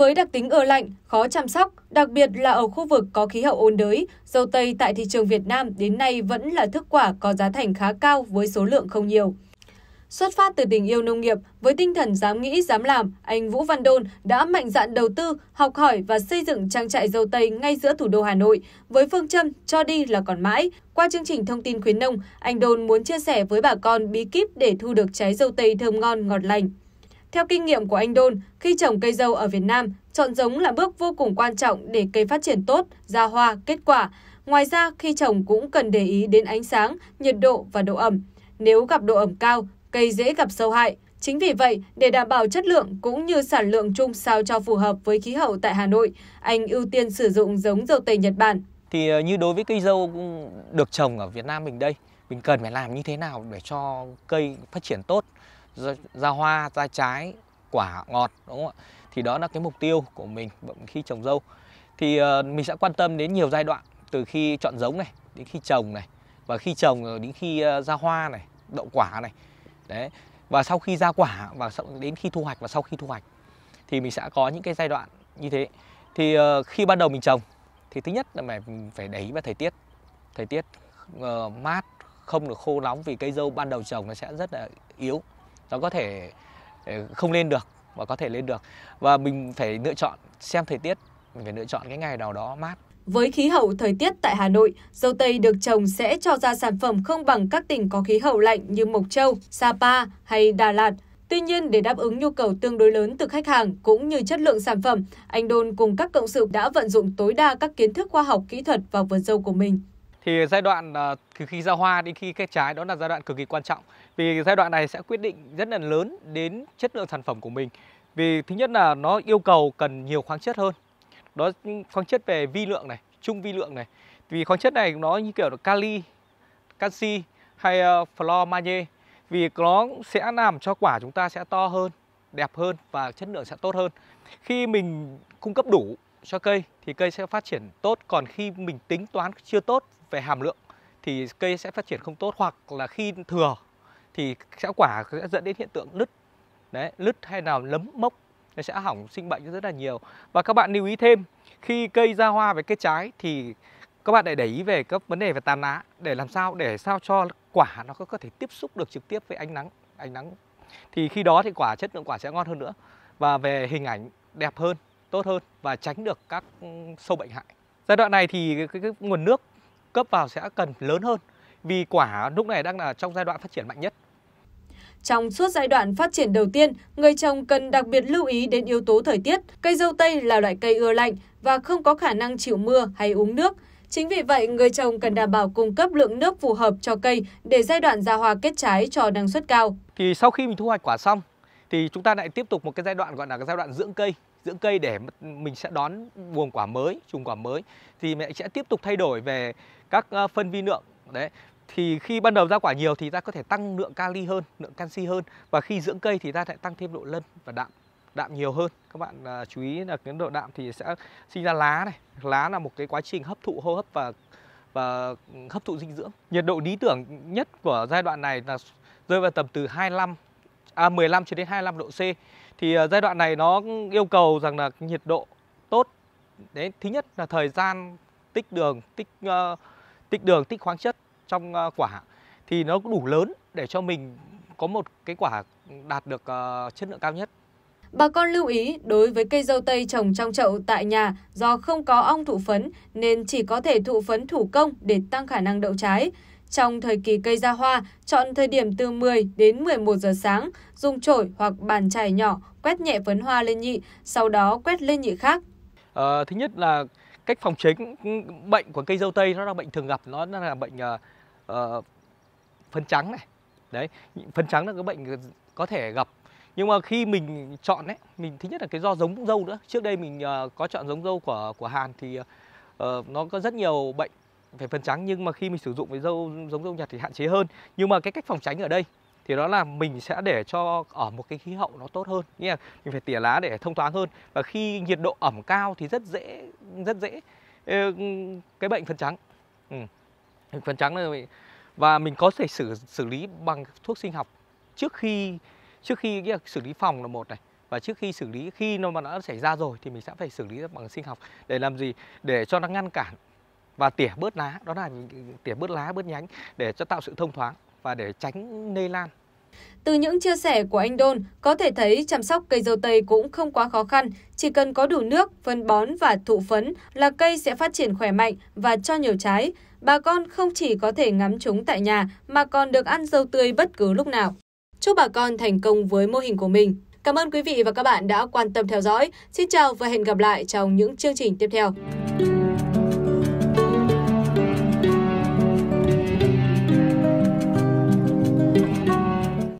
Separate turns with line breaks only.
với đặc tính ưa lạnh, khó chăm sóc, đặc biệt là ở khu vực có khí hậu ôn đới, dâu tây tại thị trường Việt Nam đến nay vẫn là thức quả có giá thành khá cao với số lượng không nhiều. Xuất phát từ tình yêu nông nghiệp, với tinh thần dám nghĩ, dám làm, anh Vũ Văn Đôn đã mạnh dạn đầu tư, học hỏi và xây dựng trang trại dâu tây ngay giữa thủ đô Hà Nội với phương châm cho đi là còn mãi. Qua chương trình thông tin khuyến nông, anh Đôn muốn chia sẻ với bà con bí kíp để thu được trái dâu tây thơm ngon, ngọt lành. Theo kinh nghiệm của anh Đôn, khi trồng cây dâu ở Việt Nam, chọn giống là bước vô cùng quan trọng để cây phát triển tốt, ra hoa, kết quả. Ngoài ra, khi trồng cũng cần để ý đến ánh sáng, nhiệt độ và độ ẩm. Nếu gặp độ ẩm cao, cây dễ gặp sâu hại. Chính vì vậy, để đảm bảo chất lượng cũng như sản lượng chung sao cho phù hợp với khí hậu tại Hà Nội, anh ưu tiên sử dụng giống dâu tây Nhật Bản.
Thì ờ, như đối với cây dâu được trồng ở Việt Nam mình đây, mình cần phải làm như thế nào để cho cây phát triển tốt ra hoa ra trái quả ngọt đúng không ạ thì đó là cái mục tiêu của mình khi trồng dâu thì ờ, mình sẽ quan tâm đến nhiều giai đoạn từ khi chọn giống này đến khi trồng này và khi trồng ờ, đến khi ờ, ra hoa này đậu quả này đấy và sau khi ra quả và đến khi thu hoạch và sau khi thu hoạch thì mình sẽ có những cái giai đoạn như thế thì khi ban đầu mình trồng thì thứ nhất là mình phải để ý vào thời tiết thời tiết mát không được khô nóng vì cây dâu ban đầu trồng nó sẽ rất là yếu nó có thể ờ, không lên được và có thể lên được và mình phải lựa chọn xem thời tiết mình phải lựa chọn cái ngày nào đó mát
với khí hậu thời tiết tại Hà Nội, dâu tây được trồng sẽ cho ra sản phẩm không bằng các tỉnh có khí hậu lạnh như Mộc Châu, Sapa hay Đà Lạt. Tuy nhiên, để đáp ứng nhu cầu tương đối lớn từ khách hàng cũng như chất lượng sản phẩm, anh Đôn cùng các cộng sự đã vận dụng tối đa các kiến thức khoa học kỹ thuật vào vườn dâu của mình
thì giai đoạn ờ, từ khi ra hoa đến khi kết trái đó là giai đoạn cực kỳ quan trọng vì giai đoạn này sẽ quyết định rất là lớn đến chất lượng sản phẩm của mình vì thứ nhất là nó yêu cầu cần nhiều khoáng chất hơn đó khoáng chất về vi lượng này trung vi lượng này vì khoáng chất này nó như kiểu là kali canxi hay ờ, flor magie vì nó sẽ làm cho quả chúng ta sẽ to hơn đẹp hơn và chất lượng sẽ tốt hơn khi mình cung cấp đủ cho cây thì cây sẽ phát triển tốt còn khi mình tính toán chưa tốt về hàm lượng thì cây sẽ phát triển không tốt hoặc là khi thừa thì sẽ quả sẽ dẫn đến hiện tượng lứt đấy lứt hay là lấm mốc nó sẽ hỏng sinh bệnh rất là nhiều và các bạn lưu ý thêm khi cây ra hoa với cây trái thì các bạn lại để ý về các vấn đề về tán lá để làm sao để sao cho quả nó có, có thể tiếp xúc được trực tiếp với ánh nắng ánh nắng thì khi đó thì quả chất lượng quả sẽ ngon hơn nữa và về hình ảnh đẹp hơn tốt hơn và tránh được các ừ, sâu bệnh hại giai đoạn này thì cái, cái, cái nguồn nước cấp vào sẽ cần lớn hơn vì quả lúc này đang là trong giai đoạn phát triển mạnh nhất.
Trong suốt giai đoạn phát triển đầu tiên, người trồng cần đặc biệt lưu ý đến yếu tố thời tiết. Cây dâu tây là loại cây ưa lạnh và không có khả năng chịu mưa hay uống nước. Chính vì vậy, người trồng cần đảm bảo cung cấp lượng nước phù hợp cho cây để giai đoạn ra hoa kết trái cho năng suất cao.
Thì sau khi mình thu hoạch quả xong, thì chúng ta lại tiếp tục một cái giai đoạn gọi là cái giai đoạn dưỡng cây dưỡng cây để mình sẽ đón buồng quả mới, trùng quả mới thì mẹ sẽ tiếp tục thay đổi về các phân vi lượng đấy. Thì khi ban đầu ra quả nhiều thì ta có thể tăng lượng kali hơn, lượng canxi hơn và khi dưỡng cây thì ta lại tăng thêm độ lân và đạm đạm nhiều hơn các bạn à, chú ý là cái độ đạm thì sẽ sinh ra lá này lá là một cái quá trình hấp thụ hô hấp và và hấp thụ dinh dưỡng nhiệt độ lý tưởng nhất của giai đoạn này là rơi vào tầm từ 25 à 15 cho đến 25 độ C thì à, giai đoạn này nó yêu cầu rằng là nhiệt độ tốt đấy thứ nhất là thời gian tích đường tích uh, tích đường tích khoáng chất trong uh, quả thì nó đủ lớn để cho mình có một cái quả đạt được uh, chất lượng cao nhất
Bà con lưu ý đối với cây dâu tây trồng trong chậu tại nhà do không có ong thụ phấn nên chỉ có thể thụ phấn thủ công để tăng khả năng đậu trái. Trong thời kỳ cây ra hoa, chọn thời điểm từ 10 đến 11 giờ sáng, dùng chổi hoặc bàn chải nhỏ quét nhẹ phấn hoa lên nhị, sau đó quét lên nhị khác.
À, thứ nhất là cách phòng tránh bệnh của cây dâu tây nó là bệnh thường gặp, nó là bệnh uh, phấn trắng này. Đấy, phấn trắng là cái bệnh có thể gặp nhưng mà khi mình chọn đấy mình thứ nhất là cái do giống dâu nữa trước đây mình uh, có chọn giống dâu của của Hàn thì uh, nó có rất nhiều bệnh về phần trắng nhưng mà khi mình sử dụng với dâu giống dâu nhật thì hạn chế hơn nhưng mà cái cách phòng tránh ở đây thì đó là mình sẽ để cho ở một cái khí hậu nó tốt hơn nghĩa mình phải tỉa lá để thông thoáng hơn và khi nhiệt độ ẩm cao thì rất dễ rất dễ cái bệnh phân trắng ừ. phân trắng là mình, và mình có thể xử xử lý bằng thuốc sinh học trước khi trước khi cái xử lý phòng là một này và trước khi xử lý khi nó mà đã xảy ra rồi thì mình sẽ phải xử lý bằng sinh học để làm gì để cho nó ngăn cản và tỉa bớt lá đó là tỉa bớt lá bớt nhánh để cho tạo sự thông thoáng và để tránh lây lan
từ những chia sẻ của anh Đôn, có thể thấy chăm sóc cây dâu tây cũng không quá khó khăn, chỉ cần có đủ nước, phân bón và thụ phấn là cây sẽ phát triển khỏe mạnh và cho nhiều trái. Bà con không chỉ có thể ngắm chúng tại nhà mà còn được ăn dâu tươi bất cứ lúc nào. Chúc bà con thành công với mô hình của mình. Cảm ơn quý vị và các bạn đã quan tâm theo dõi. Xin chào và hẹn gặp lại trong những chương trình tiếp theo.